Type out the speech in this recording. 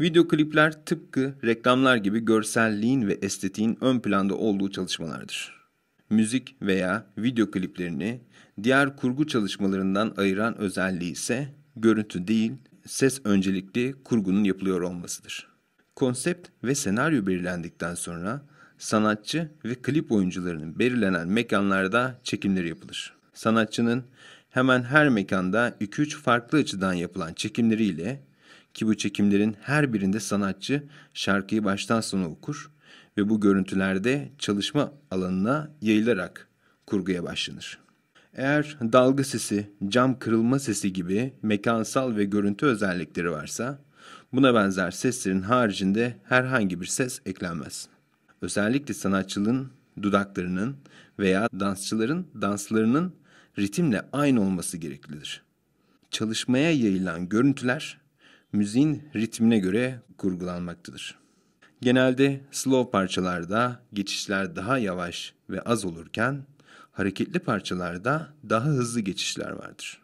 Video klipler tıpkı reklamlar gibi görselliğin ve estetiğin ön planda olduğu çalışmalardır. Müzik veya video kliplerini diğer kurgu çalışmalarından ayıran özelliği ise görüntü değil, ses öncelikli kurgunun yapılıyor olmasıdır. Konsept ve senaryo belirlendikten sonra sanatçı ve klip oyuncularının belirlenen mekanlarda çekimleri yapılır. Sanatçının hemen her mekanda 2-3 farklı açıdan yapılan çekimleriyle ki bu çekimlerin her birinde sanatçı şarkıyı baştan sona okur ve bu görüntülerde çalışma alanına yayılarak kurguya başlanır. Eğer dalga sesi, cam kırılma sesi gibi mekansal ve görüntü özellikleri varsa buna benzer seslerin haricinde herhangi bir ses eklenmez. Özellikle sanatçının dudaklarının veya dansçıların danslarının ritimle aynı olması gereklidir. Çalışmaya yayılan görüntüler müziğin ritmine göre kurgulanmaktadır. Genelde slow parçalarda geçişler daha yavaş ve az olurken hareketli parçalarda daha hızlı geçişler vardır.